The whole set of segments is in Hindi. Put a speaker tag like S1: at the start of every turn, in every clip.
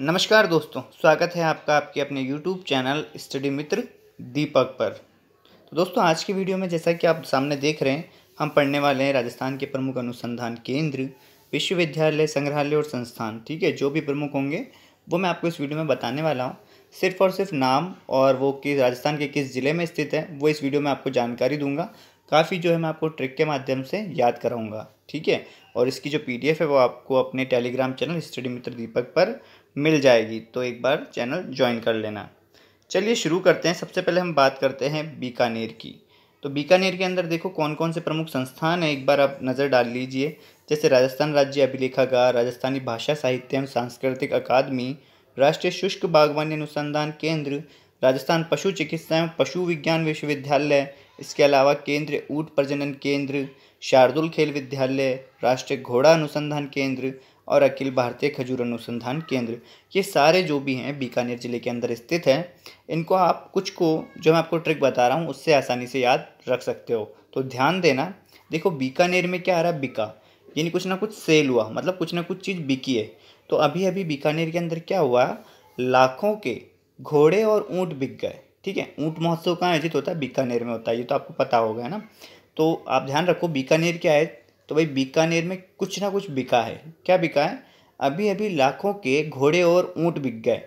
S1: नमस्कार दोस्तों स्वागत है आपका आपके अपने YouTube channel study Mitra Deepak पर तो दोस्तों आज की वीडियो में जैसा कि आप सामने देख रहे हैं हम पढ़ने वाले हैं राजस्थान के प्रमुख अनुसंधान केंद्र विश्वविद्यालय संग्रहालय और संस्थान ठीक है जो भी प्रमुख होंगे वो मैं आपको इस वीडियो में बताने वाला हूँ सिर्फ और सिर्फ नाम और वो किस राजस्थान के किस ज़िले में स्थित है वो इस वीडियो में आपको जानकारी दूंगा काफ़ी जो है मैं आपको ट्रिक के माध्यम से याद कराऊंगा ठीक है और इसकी जो पीडीएफ है वो आपको अपने Telegram channel study Mitra Deepak पर मिल जाएगी तो एक बार चैनल ज्वाइन कर लेना चलिए शुरू करते हैं सबसे पहले हम बात करते हैं बीकानेर की तो बीकानेर के अंदर देखो कौन कौन से प्रमुख संस्थान हैं एक बार आप नज़र डाल लीजिए जैसे राजस्थान राज्य अभिलेखागार राजस्थानी भाषा साहित्य एवं सांस्कृतिक अकादमी राष्ट्रीय शुष्क बागवानी अनुसंधान केंद्र राजस्थान पशु चिकित्सा एवं पशु विज्ञान विश्वविद्यालय इसके अलावा केंद्रीय ऊट प्रजनन केंद्र शार्दुल खेल विद्यालय राष्ट्रीय घोड़ा अनुसंधान केंद्र और अखिल भारतीय खजूर अनुसंधान केंद्र ये सारे जो भी हैं बीकानेर ज़िले के अंदर स्थित हैं इनको आप कुछ को जो मैं आपको ट्रिक बता रहा हूँ उससे आसानी से याद रख सकते हो तो ध्यान देना देखो बीकानेर में क्या आ रहा है बिका यानी कुछ ना कुछ सेल हुआ मतलब कुछ ना कुछ चीज़ बिकी है तो अभी अभी बीकानेर के अंदर क्या हुआ लाखों के घोड़े और ऊँट बिक गए ठीक है ऊँट महोत्सव कहाँ आयोजित होता है बीकानेर में होता है ये तो आपको पता होगा है ना तो आप ध्यान रखो बीकानेर क्या है तो भाई बीकानेर में कुछ ना कुछ बिका है क्या बिका है अभी अभी लाखों के घोड़े और ऊँट बिक गए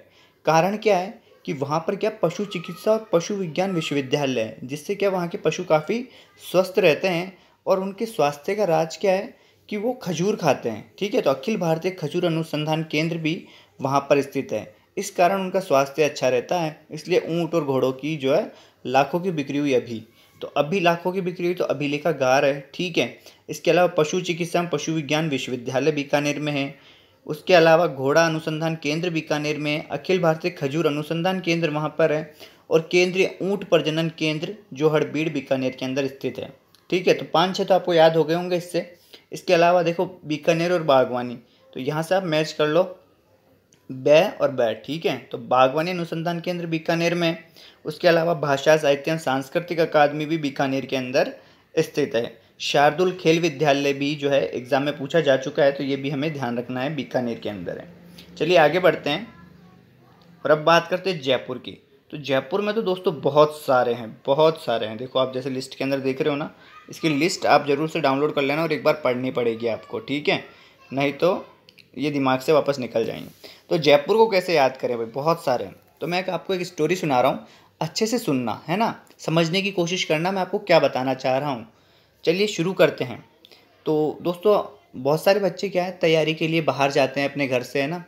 S1: कारण क्या है कि वहाँ पर क्या पशु चिकित्सा और पशु विज्ञान विश्वविद्यालय है जिससे क्या वहाँ के पशु काफ़ी स्वस्थ रहते हैं और उनके स्वास्थ्य का राज क्या है कि वो खजूर खाते हैं ठीक है तो अखिल भारतीय खजूर अनुसंधान केंद्र भी वहाँ पर स्थित है इस कारण उनका स्वास्थ्य अच्छा रहता है इसलिए ऊँट और घोड़ों की जो है लाखों की बिक्री हुई अभी तो अभी लाखों की बिक्री हुई तो अभिलेखा गार है ठीक है इसके अलावा पशु चिकित्सा एवं पशु विज्ञान विश्वविद्यालय बीकानेर में है उसके अलावा घोड़ा अनुसंधान केंद्र बीकानेर में है अखिल भारतीय खजूर अनुसंधान केंद्र वहाँ पर है और केंद्रीय ऊँट प्रजनन केंद्र जो हड़बीड़ बीकानेर के अंदर स्थित है ठीक है तो पाँच छः तो आपको याद हो गए होंगे इससे इसके अलावा देखो बीकानेर और बागवानी तो यहाँ से आप मैच कर लो बै और बै ठीक है तो बागवानी अनुसंधान केंद्र बीकानेर में उसके अलावा भाषा साहित्य एवं सांस्कृतिक अकादमी भी बीकानेर के अंदर स्थित है शार्दुल खेल विद्यालय भी जो है एग्ज़ाम में पूछा जा चुका है तो ये भी हमें ध्यान रखना है बीकानेर के अंदर है चलिए आगे बढ़ते हैं और अब बात करते हैं जयपुर की तो जयपुर में तो दोस्तों बहुत सारे हैं बहुत सारे हैं देखो आप जैसे लिस्ट के अंदर देख रहे हो ना इसकी लिस्ट आप ज़रूर से डाउनलोड कर लेना और एक बार पढ़नी पड़ेगी आपको ठीक है नहीं तो ये दिमाग से वापस निकल जाएंगे तो जयपुर को कैसे याद करें भाई बहुत सारे हैं तो मैं आपको एक स्टोरी सुना रहा हूँ अच्छे से सुनना है ना समझने की कोशिश करना मैं आपको क्या बताना चाह रहा हूँ चलिए शुरू करते हैं तो दोस्तों बहुत सारे बच्चे क्या है तैयारी के लिए बाहर जाते हैं अपने घर से है ना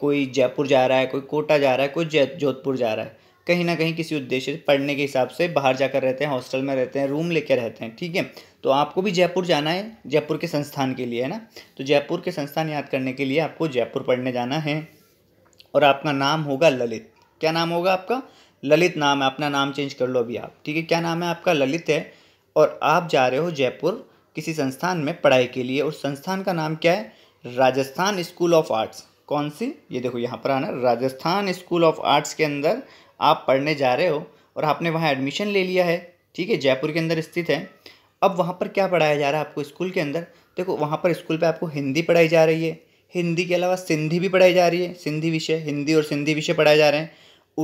S1: कोई जयपुर जा रहा है कोई कोटा जा रहा है कोई जोधपुर जा रहा है कहीं ना कहीं किसी उद्देश्य से पढ़ने के हिसाब से बाहर जाकर रहते हैं हॉस्टल में रहते हैं रूम लेकर रहते हैं ठीक है तो आपको भी जयपुर जाना है जयपुर के संस्थान के लिए है ना तो जयपुर के संस्थान याद करने के लिए आपको जयपुर पढ़ने जाना है और आपका नाम होगा ललित क्या नाम होगा आपका ललित नाम है अपना नाम चेंज कर लो अभी आप ठीक है क्या नाम है आपका ललित है और आप जा रहे हो जयपुर किसी संस्थान में पढ़ाई के लिए उस संस्थान का नाम क्या है राजस्थान स्कूल ऑफ आर्ट्स कौन सी ये देखो यहाँ पर आना राजस्थान स्कूल ऑफ आर्ट्स के अंदर आप पढ़ने जा रहे हो और आपने वहाँ एडमिशन ले लिया है ठीक है जयपुर के अंदर स्थित है अब वहाँ पर क्या पढ़ाया जा रहा है आपको स्कूल के अंदर देखो वहाँ पर स्कूल पे आपको हिंदी पढ़ाई जा रही है हिंदी के अलावा सिंधी भी पढ़ाई जा रही है सिंधी विषय हिंदी और सिंधी विषय पढ़ाए जा रहे हैं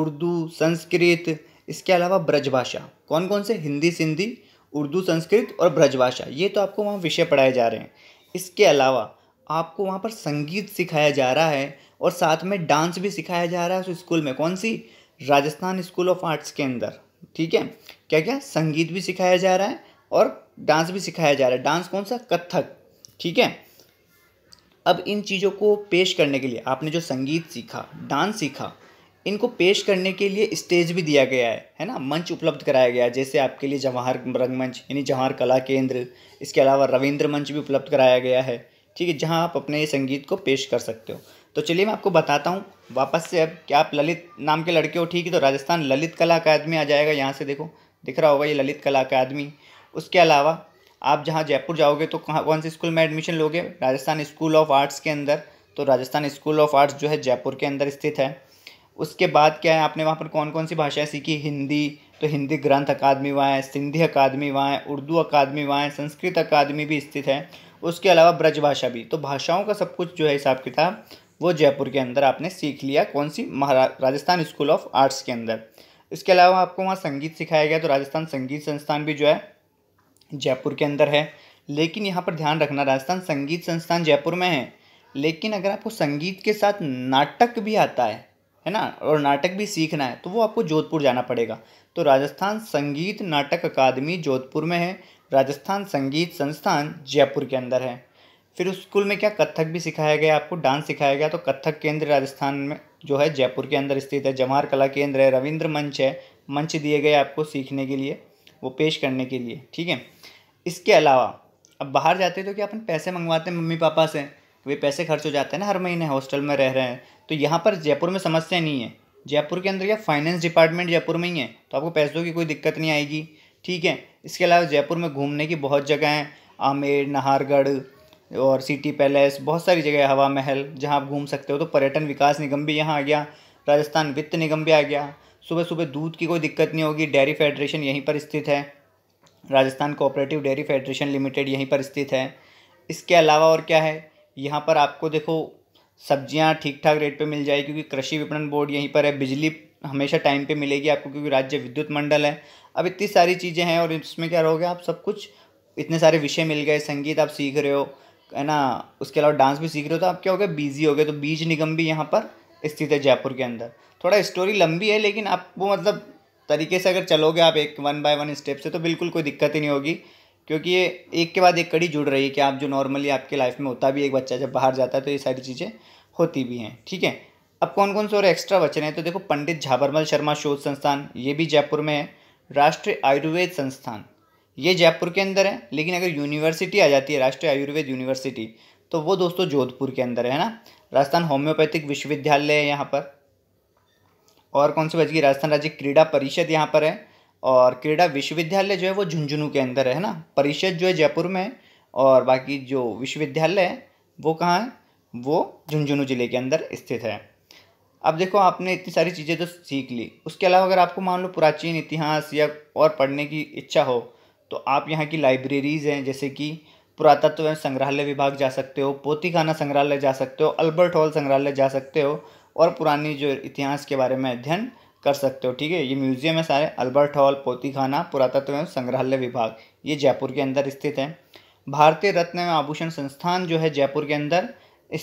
S1: उर्दू संस्कृत इसके अलावा ब्रजभाषा कौन कौन से हिंदी सिंधी उर्दू संस्कृत और ब्रजभाषा ये तो आपको वहाँ विषय पढ़ाए जा रहे हैं इसके अलावा आपको वहाँ पर संगीत सिखाया जा रहा है और साथ में डांस भी सिखाया जा रहा है उस स्कूल में कौन सी राजस्थान स्कूल ऑफ आर्ट्स के अंदर ठीक है क्या क्या संगीत भी सिखाया जा रहा है और डांस भी सिखाया जा रहा है डांस कौन सा कत्थक ठीक है अब इन चीज़ों को पेश करने के लिए आपने जो संगीत सीखा डांस सीखा इनको पेश करने के लिए स्टेज भी दिया गया है है ना मंच उपलब्ध कराया गया है जैसे आपके लिए जवाहर रंगमंच यानी जवाहर कला केंद्र इसके अलावा रविंद्र मंच भी उपलब्ध कराया गया है ठीक है जहाँ आप अपने संगीत को पेश कर सकते हो तो चलिए मैं आपको बताता हूँ वापस से अब क्या आप ललित नाम के लड़के हो ठीक है तो राजस्थान ललित कला अकादमी आ जाएगा यहाँ से देखो दिख रहा होगा ये ललित कला अकादमी उसके अलावा आप जहाँ जयपुर जाओगे तो कहाँ कौन से स्कूल में एडमिशन लोगे राजस्थान स्कूल ऑफ आर्ट्स के अंदर तो राजस्थान स्कूल ऑफ आर्ट्स जो है जयपुर के अंदर स्थित है उसके बाद क्या है आपने वहाँ पर कौन कौन सी भाषाएं सीखी हिंदी तो हिंदी ग्रंथ अकादमी वहाँ है सिंधी अकादमी वहाँ है उर्दू अकादमी वहाँ है संस्कृत अकादमी भी स्थित है उसके अलावा ब्रज भाषा भी तो भाषाओं का सब कुछ जो है हिसाब किताब वो जयपुर के अंदर आपने सीख लिया कौन सी राजस्थान स्कूल ऑफ आर्ट्स के अंदर इसके अलावा आपको वहाँ संगीत सिखाया गया तो राजस्थान संगीत संस्थान भी जो है जयपुर के अंदर है लेकिन यहाँ पर ध्यान रखना राजस्थान संगीत संस्थान जयपुर में है लेकिन अगर आपको संगीत के साथ नाटक भी आता है है ना और नाटक भी सीखना है तो वो आपको जोधपुर जाना पड़ेगा तो राजस्थान संगीत नाटक अकादमी जोधपुर में है राजस्थान संगीत संस्थान जयपुर के अंदर है फिर उस स्कूल में क्या कथक भी सिखाया गया आपको डांस सिखाया गया तो कथक केंद्र राजस्थान में जो है जयपुर के अंदर स्थित है जमार कला केंद्र है रविंद्र मंच है मंच दिए गए आपको सीखने के लिए वो पेश करने के लिए ठीक है इसके अलावा अब बाहर जाते हैं तो क्या अपन पैसे मंगवाते हैं मम्मी पापा से वे पैसे खर्च हो जाते हैं ना हर महीने हॉस्टल में रह रहे हैं तो यहाँ पर जयपुर में समस्या नहीं है जयपुर के अंदर क्या फाइनेंस डिपार्टमेंट जयपुर में ही है तो आपको पैसों की कोई दिक्कत नहीं आएगी ठीक है इसके अलावा जयपुर में घूमने की बहुत जगह हैं आमेर नाहरगढ़ और सिटी पैलेस बहुत सारी जगह हवा महल जहाँ आप घूम सकते हो तो पर्यटन विकास निगम भी यहाँ आ गया राजस्थान वित्त निगम भी आ गया सुबह सुबह दूध की कोई दिक्कत नहीं होगी डेयरी फेडरेशन यहीं पर स्थित है Rajasthan cooperative dairy federation limited यहीं पर स्थित है इसके अलावा और क्या है यहाँ पर आपको देखो सब्जियाँ ठीक ठाक रेट पे मिल जाएगी क्योंकि कृषि विपणन बोर्ड यहीं पर है बिजली हमेशा टाइम पे मिलेगी आपको क्योंकि राज्य विद्युत मंडल है अब इतनी सारी चीज़ें हैं और इसमें क्या रहोगे आप सब कुछ इतने सारे विषय मिल गए संगीत आप सीख रहे हो है ना उसके अलावा डांस भी सीख रहे हो तो आप क्या हो गया बिजी हो गए तो बीज निगम भी यहाँ पर स्थित है जयपुर के अंदर थोड़ा स्टोरी लंबी है लेकिन आप वो मतलब तरीके से अगर चलोगे आप एक वन बाय वन स्टेप से तो बिल्कुल कोई दिक्कत ही नहीं होगी क्योंकि ये एक के बाद एक कड़ी जुड़ रही है कि आप जो नॉर्मली आपके लाइफ में होता भी एक बच्चा जब बाहर जाता है तो ये सारी चीज़ें होती भी हैं ठीक है अब कौन कौन से और एक्स्ट्रा वचन हैं तो देखो पंडित झाबरमल शर्मा शोध संस्थान ये भी जयपुर में है राष्ट्रीय आयुर्वेद संस्थान ये जयपुर के अंदर है लेकिन अगर यूनिवर्सिटी आ जाती है राष्ट्रीय आयुर्वेद यूनिवर्सिटी तो वो दोस्तों जोधपुर के अंदर है ना राजस्थान होम्योपैथिक विश्वविद्यालय है यहाँ पर और कौन सी बच गई राजस्थान राज्य क्रीड़ा परिषद यहाँ पर है और क्रीड़ा विश्वविद्यालय जो है वो झुंझुनू के अंदर है ना परिषद जो है जयपुर में और बाकी जो विश्वविद्यालय है वो कहाँ है वो झुंझुनू जिले के अंदर स्थित है अब देखो आपने इतनी सारी चीज़ें तो सीख ली उसके अलावा अगर आपको मान लो प्राचीन इतिहास या और पढ़ने की इच्छा हो तो आप यहाँ की लाइब्रेरीज़ हैं जैसे कि पुरातत्व एवं संग्रहालय विभाग जा सकते हो पोतीखाना संग्रहालय जा सकते हो अल्बर्ट हॉल संग्रहालय जा सकते हो और पुरानी जो इतिहास के बारे में अध्ययन कर सकते हो ठीक है ये म्यूज़ियम है सारे अल्बर्ट हॉल पोतीखाना पुरातत्व एवं संग्रहालय विभाग ये जयपुर के अंदर स्थित है भारतीय रत्न एवं आभूषण संस्थान जो है जयपुर के अंदर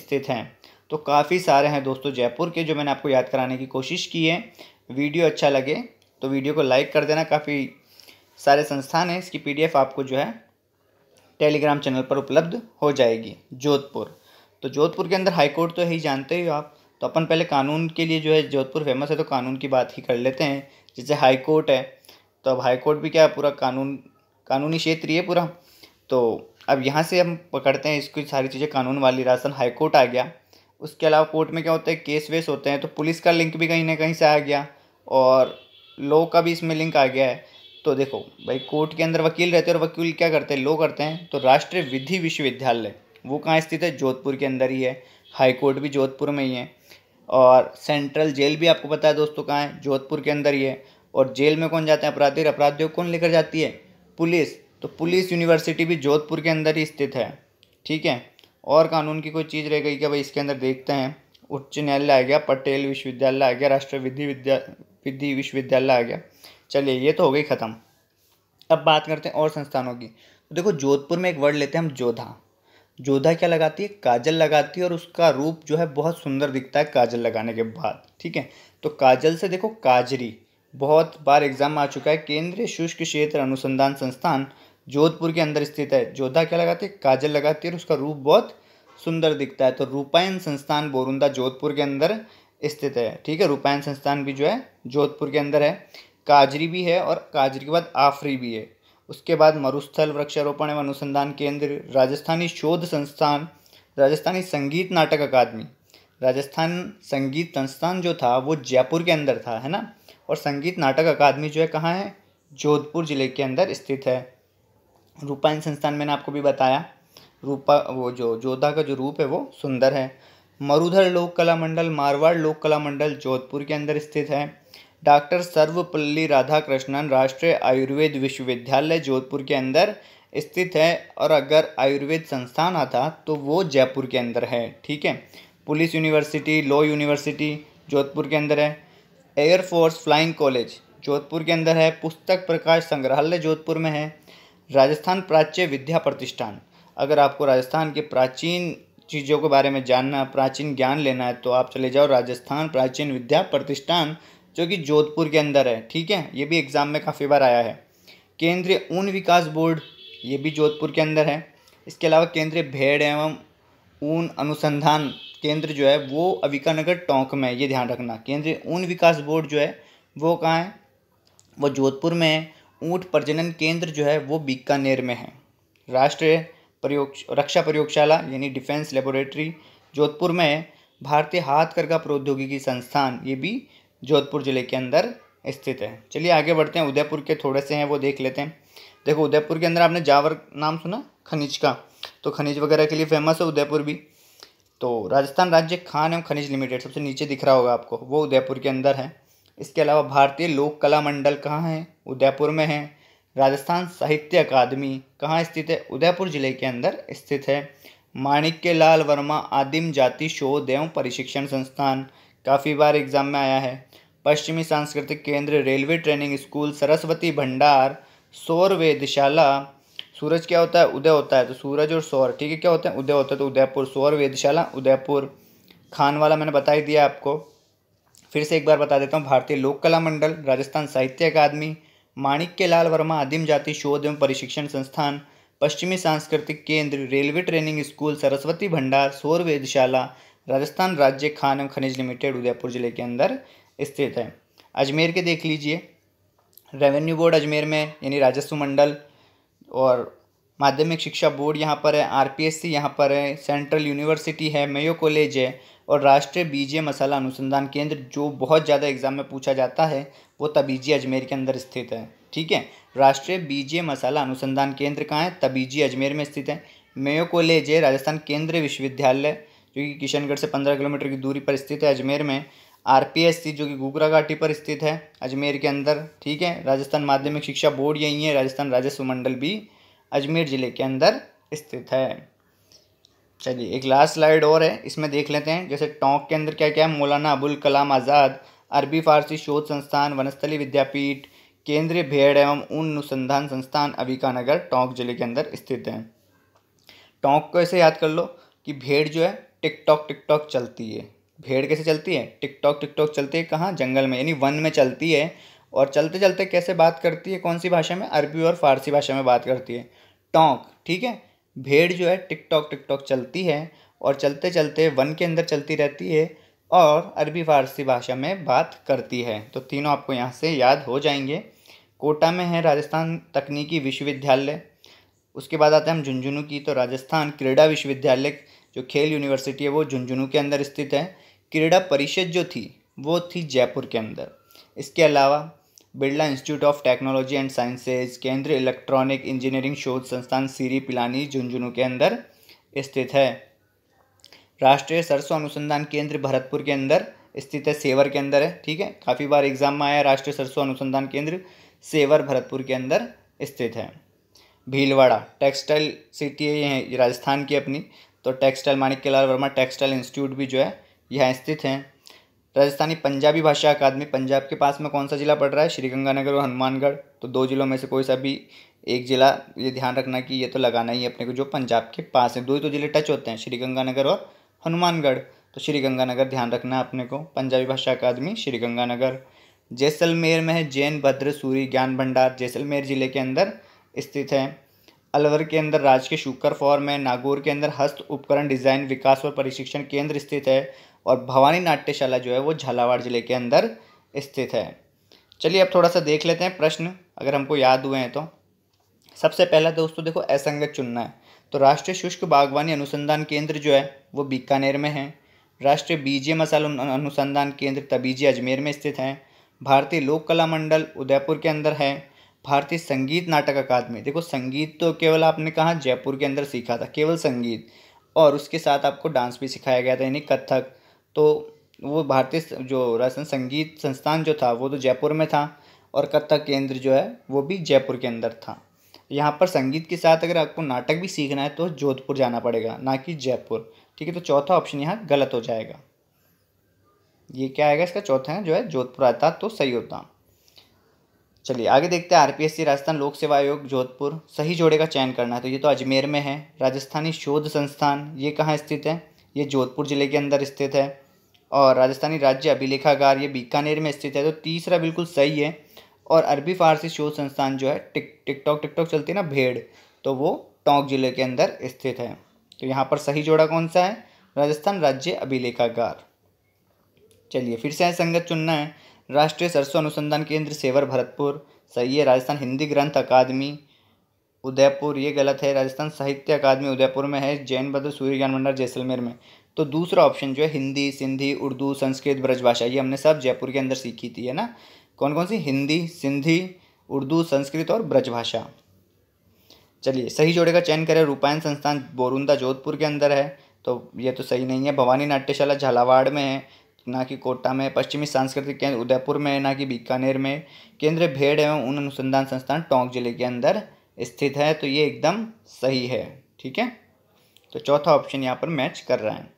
S1: स्थित हैं तो काफ़ी सारे हैं दोस्तों जयपुर के जो मैंने आपको याद कराने की कोशिश की है वीडियो अच्छा लगे तो वीडियो को लाइक कर देना काफ़ी सारे संस्थान हैं इसकी पीडीएफ आपको जो है टेलीग्राम चैनल पर उपलब्ध हो जाएगी जोधपुर तो जोधपुर के अंदर हाईकोर्ट तो यही जानते हो आप तो अपन पहले कानून के लिए जो है जोधपुर फेमस है तो कानून की बात ही कर लेते हैं जैसे हाई कोर्ट है तो अब हाईकोर्ट भी क्या है पूरा कानून कानूनी क्षेत्र है पूरा तो अब यहाँ से हम पकड़ते हैं इसकी सारी चीज़ें कानून वाली राशन हाईकोर्ट आ गया उसके अलावा कोर्ट में क्या होता है केस वेस होते हैं तो पुलिस का लिंक भी कहीं ना कहीं से आ गया और लॉ का भी इसमें लिंक आ गया है तो देखो भाई कोर्ट के अंदर वकील रहते हैं और वकील क्या करते हैं लो करते हैं तो राष्ट्रीय विधि विश्वविद्यालय वो कहाँ स्थित है जोधपुर के अंदर ही है हाई कोर्ट भी जोधपुर में ही है और सेंट्रल जेल भी आपको पता है दोस्तों कहाँ है जोधपुर के अंदर ही है और जेल में कौन जाते हैं अपराधी अपराधियों कौन लेकर जाती है पुलिस तो पुलिस यूनिवर्सिटी भी जोधपुर के अंदर ही स्थित है ठीक है और कानून की कोई चीज़ रह गई क्या भाई इसके अंदर देखते हैं उच्च न्यायालय आ गया पटेल विश्वविद्यालय आ गया राष्ट्रीय विधि विद्या विधि विश्वविद्यालय आ गया चलिए ये तो हो गई ख़त्म अब बात करते हैं और संस्थानों की तो देखो जोधपुर में एक वर्ड लेते हैं हम जोधा जोधा क्या लगाती है काजल लगाती है और उसका रूप जो है बहुत सुंदर दिखता है काजल लगाने के बाद ठीक है तो काजल से देखो काजरी बहुत बार एग्जाम आ चुका है केंद्रीय शुष्क क्षेत्र अनुसंधान संस्थान जोधपुर के अंदर स्थित है जोधा क्या लगाती है काजल लगाती है और उसका रूप बहुत सुंदर दिखता है तो रूपायन संस्थान बोरुंदा जोधपुर के अंदर स्थित है ठीक है रूपायन संस्थान भी जो है जोधपुर के अंदर है काजरी भी है और काजरी के बाद आफरी भी है उसके बाद मरुस्थल वृक्षारोपण एवं अनुसंधान केंद्र राजस्थानी शोध संस्थान राजस्थानी संगीत नाटक अकादमी राजस्थान संगीत संस्थान जो था वो जयपुर के अंदर था है ना और संगीत नाटक अकादमी जो है कहाँ है जोधपुर ज़िले के अंदर स्थित है रूपायन संस्थान मैंने आपको भी बताया रूपा वो जो जोधा का जो रूप है वो सुंदर है मरुधर लोक कला मंडल मारवाड़ लोक कला मंडल जोधपुर के अंदर स्थित है डॉक्टर सर्वपल्ली राधाकृष्णन राष्ट्रीय आयुर्वेद विश्वविद्यालय जोधपुर के अंदर स्थित है और अगर आयुर्वेद संस्थान आता तो वो जयपुर के अंदर है ठीक है police university law university Jodhpur के अंदर है एयरफोर्स फ्लाइंग कॉलेज जोधपुर के अंदर है पुस्तक प्रकाश संग्रहालय जोधपुर में है राजस्थान प्राच्य विद्या प्रतिष्ठान अगर आपको राजस्थान के प्राचीन चीज़ों के बारे में जानना प्राचीन ज्ञान लेना है तो आप चले जाओ राजस्थान प्राचीन विद्या प्रतिष्ठान जो कि जोधपुर के अंदर है ठीक है ये भी एग्ज़ाम में काफ़ी बार आया है केंद्रीय ऊन विकास बोर्ड ये भी जोधपुर के अंदर है इसके अलावा केंद्रीय भेड़ एवं ऊन अनुसंधान केंद्र जो है वो अविका नगर टोंक में है ये ध्यान रखना केंद्रीय ऊन विकास बोर्ड जो है वो कहाँ है वो जोधपुर में है ऊँट प्रजनन केंद्र जो है वो बीकानेर में है राष्ट्रीय प्रयोग रक्षा प्रयोगशाला यानी डिफेंस लेबोरेटरी जोधपुर में है भारतीय हाथकरघा प्रौद्योगिकी संस्थान ये भी जोधपुर ज़िले के अंदर स्थित है चलिए आगे बढ़ते हैं उदयपुर के थोड़े से हैं वो देख लेते हैं देखो उदयपुर के अंदर आपने जावर नाम सुना खनिज का तो खनिज वगैरह के लिए फेमस है उदयपुर भी तो राजस्थान राज्य खान एवं खनिज लिमिटेड सबसे नीचे दिख रहा होगा आपको वो उदयपुर के अंदर है इसके अलावा भारतीय लोक कला मंडल कहाँ है उदयपुर में है राजस्थान साहित्य अकादमी कहाँ स्थित है उदयपुर जिले के अंदर स्थित है माणिक्य लाल वर्मा आदिम जाति शोध एवं प्रशिक्षण संस्थान काफ़ी बार एग्जाम में आया है पश्चिमी सांस्कृतिक केंद्र रेलवे ट्रेनिंग स्कूल सरस्वती भंडार सौर वेदशाला सूरज क्या होता है उदय होता है तो सूरज और सौर ठीक है क्या होता है उदय होता है तो उदयपुर सौर वेदशाला उदयपुर खान वाला मैंने बता ही दिया आपको फिर से एक बार बता देता हूँ भारतीय लोक कला मंडल राजस्थान साहित्य अकादमी माणिक्य लाल वर्मा आदिम जाति शोध एवं प्रशिक्षण संस्थान पश्चिमी सांस्कृतिक केंद्र रेलवे ट्रेनिंग स्कूल सरस्वती भंडार सौर वेदशाला राजस्थान राज्य खान एवं खनिज लिमिटेड उदयपुर ज़िले के अंदर स्थित है अजमेर के देख लीजिए रेवेन्यू बोर्ड अजमेर में यानी राजस्व मंडल और माध्यमिक शिक्षा बोर्ड यहाँ पर है आरपीएससी यहाँ पर है सेंट्रल यूनिवर्सिटी है मेयो कॉलेज है और राष्ट्रीय बीजे मसाला अनुसंधान केंद्र जो बहुत ज़्यादा एग्जाम में पूछा जाता है वो तबीजी अजमेर के अंदर स्थित है ठीक है राष्ट्रीय बीजे मसाला अनुसंधान केंद्र कहाँ है तबीजी अजमेर में स्थित है मेयो कॉलेज है राजस्थान केंद्रीय विश्वविद्यालय जो कि किशनगढ़ से पंद्रह किलोमीटर की दूरी पर स्थित है अजमेर में आर पी एस सी जो कि गुगरा घाटी पर स्थित है अजमेर के अंदर ठीक है राजस्थान माध्यमिक शिक्षा बोर्ड यही है राजस्थान राजस्व मंडल भी अजमेर ज़िले के अंदर स्थित है चलिए एक लास्ट स्लाइड और है इसमें देख लेते हैं जैसे टोंक के अंदर क्या क्या है मौलाना अबुल कलाम आज़ाद अरबी फारसी शोध संस्थान वनस्थली विद्यापीठ केंद्रीय भेड़ एवं ऊन अनुसंधान संस्थान नगर टोंक जिले के अंदर स्थित है टोंक को ऐसे याद कर लो कि भेड़ जो है टिकटॉक टिकटॉक चलती है भेड़ कैसे चलती है टिकटॉक टिकटॉक चलती है कहाँ जंगल में यानी वन में चलती है और चलते चलते कैसे बात करती है कौन सी भाषा में अरबी और फारसी भाषा में बात करती है टोंक ठीक है भेड़ जो है टिकटॉक टिकटॉक चलती है और चलते चलते वन के अंदर चलती रहती है और अरबी फारसी भाषा में बात करती है तो तीनों आपको यहाँ से याद हो जाएंगे कोटा में है राजस्थान तकनीकी विश्वविद्यालय उसके बाद आते हैं हम झुंझुनू की तो राजस्थान क्रीड़ा विश्वविद्यालय जो खेल यूनिवर्सिटी है वो झुंझुनू के अंदर स्थित है क्रीड़ा परिषद जो थी वो थी जयपुर के अंदर इसके अलावा Birla institute of technology and sciences केंद्रीय इलेक्ट्रॉनिक इंजीनियरिंग शोध संस्थान सीरी पिलानी झुंझुनू के अंदर स्थित है राष्ट्रीय सरसों अनुसंधान केंद्र भरतपुर के अंदर स्थित है सेवर के अंदर है ठीक है काफ़ी बार एग्जाम में आया राष्ट्रीय सरसों अनुसंधान केंद्र सेवर भरतपुर के अंदर स्थित है भीलवाड़ा टेक्सटाइल सिटी है ये राजस्थान की अपनी तो textile Manik Lal Verma textile institute भी जो है यहाँ स्थित हैं राजस्थानी पंजाबी भाषा अकादमी पंजाब के पास में कौन सा जिला पड़ रहा है श्रीगंगानगर और हनुमानगढ़ तो दो जिलों में से कोई सा भी एक ज़िला ये ध्यान रखना कि ये तो लगाना ही अपने को जो पंजाब के पास है दो ही तो ज़िले टच होते हैं श्रीगंगानगर और हनुमानगढ़ तो श्रीगंगानगर ध्यान रखना अपने को पंजाबी भाषा अकादमी श्रीगंगानगर जैसलमेर में है जैन भद्र सूरी ज्ञान भंडार जैसलमेर ज़िले के अंदर स्थित है अलवर के अंदर राजकीय शुक्र फॉर्म है नागौर के अंदर हस्त उपकरण डिज़ाइन विकास और प्रशिक्षण केंद्र स्थित है और भवानी नाट्यशाला जो है वो झालावाड़ जिले के अंदर स्थित है चलिए अब थोड़ा सा देख लेते हैं प्रश्न अगर हमको याद हुए हैं तो सबसे पहला दोस्तों देखो असंगत चुनना है तो राष्ट्रीय शुष्क बागवानी अनुसंधान केंद्र जो है वो बीकानेर में है राष्ट्रीय बीजे मसाल अनुसंधान केंद्र तबीजी अजमेर में स्थित हैं भारतीय लोक कला मंडल उदयपुर के अंदर है भारतीय संगीत नाटक अकादमी देखो संगीत तो केवल आपने कहा जयपुर के अंदर सीखा था केवल संगीत और उसके साथ आपको डांस भी सिखाया गया था यानी कथक तो वो भारतीय जो राजस्थान संगीत संस्थान जो था वो तो जयपुर में था और कथक केंद्र जो है वो भी जयपुर के अंदर था यहाँ पर संगीत के साथ अगर आपको नाटक भी सीखना है तो जोधपुर जाना पड़ेगा ना कि जयपुर ठीक है तो चौथा ऑप्शन यहाँ गलत हो जाएगा ये क्या आएगा इसका चौथा है जो है जोधपुर आता तो सही होता चलिए आगे देखते हैं आरपीएससी राजस्थान लोक सेवा आयोग जोधपुर सही जोड़े का चयन करना है तो ये तो अजमेर में है राजस्थानी शोध संस्थान ये कहाँ स्थित है ये जोधपुर जिले के अंदर स्थित है और राजस्थानी राज्य अभिलेखागार ये बीकानेर में स्थित है तो तीसरा बिल्कुल सही है और अरबी फारसी शोध संस्थान जो है टिक टिकटॉक टिकटॉक चलती है ना भेड़ तो वो टोंक जिले के अंदर स्थित है तो यहाँ पर सही जोड़ा कौन सा है राजस्थान राज्य अभिलेखागार चलिए फिर से संगत चुनना है राष्ट्रीय सरसों अनुसंधान केंद्र सेवर भरतपुर सही है राजस्थान हिंदी ग्रंथ अकादमी उदयपुर ये गलत है राजस्थान साहित्य अकादमी उदयपुर में है जैन बद्र सूर्य ज्ञान भंडार जैसलमेर में तो दूसरा ऑप्शन जो है हिंदी सिंधी उर्दू संस्कृत ब्रजभाषा ये हमने सब जयपुर के अंदर सीखी थी है ना कौन कौन सी हिंदी सिंधी उर्दू संस्कृत और ब्रजभाषा चलिए सही जोड़े का चयन करें रूपायन संस्थान बोरुंदा जोधपुर के अंदर है तो ये तो सही नहीं है भवानी नाट्यशाला झालावाड़ में है ना कि कोटा में पश्चिमी सांस्कृतिक केंद्र उदयपुर में ना कि बीकानेर में केंद्र भेड़ एवं ऊन अनुसंधान संस्थान टोंक जिले के अंदर स्थित है तो ये एकदम सही है ठीक है तो चौथा ऑप्शन यहाँ पर मैच कर रहा है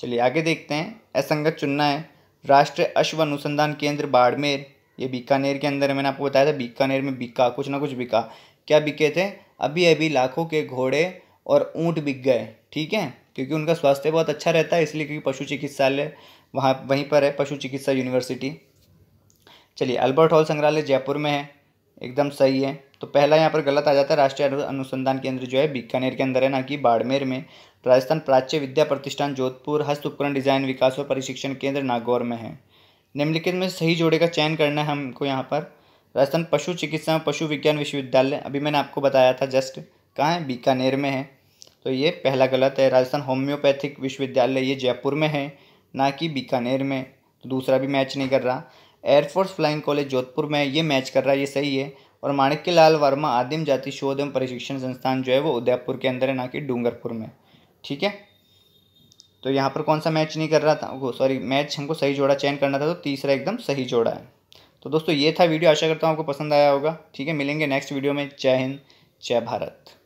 S1: चलिए आगे देखते हैं असंगत चुनना है राष्ट्रीय अश्व अनुसंधान केंद्र बाड़मेर ये बीकानेर के अंदर मैंने आपको बताया था बीकानेर में बिका कुछ ना कुछ बिका क्या बिके थे अभी अभी लाखों के घोड़े और ऊँट बिक गए ठीक है क्योंकि उनका स्वास्थ्य बहुत अच्छा रहता है इसलिए क्योंकि पशु चिकित्सालय वहाँ वहीं पर है पशु चिकित्सा यूनिवर्सिटी चलिए अल्बर्ट हॉल संग्रहालय जयपुर में है एकदम सही है तो पहला यहाँ पर गलत आ जाता है राष्ट्रीय अनुसंधान केंद्र जो है बीकानेर के अंदर है ना कि बाड़मेर में राजस्थान प्राच्य विद्या प्रतिष्ठान जोधपुर हस्त उपकरण डिजाइन विकास और प्रशिक्षण केंद्र नागौर में है निम्नलिखित में सही जोड़े का चयन करना है हमको यहाँ पर राजस्थान पशु चिकित्सा और पशु विज्ञान विश्वविद्यालय अभी मैंने आपको बताया था जस्ट कहाँ है बीकानेर में है तो ये पहला गलत है राजस्थान होम्योपैथिक विश्वविद्यालय ये जयपुर में है ना कि बीकानेर में तो दूसरा भी मैच नहीं कर रहा एयरफोर्स फ्लाइंग कॉलेज जोधपुर में ये मैच कर रहा है ये सही है और माणिक्य लाल वर्मा आदिम जाति शोध एवं प्रशिक्षण संस्थान जो है वो उदयपुर के अंदर है ना कि डूंगरपुर में ठीक है तो यहाँ पर कौन सा मैच नहीं कर रहा था सॉरी मैच हमको सही जोड़ा चयन करना था तो तीसरा एकदम सही जोड़ा है तो दोस्तों ये था वीडियो आशा करता हूँ आपको पसंद आया होगा ठीक है मिलेंगे नेक्स्ट वीडियो में जय हिंद जय भारत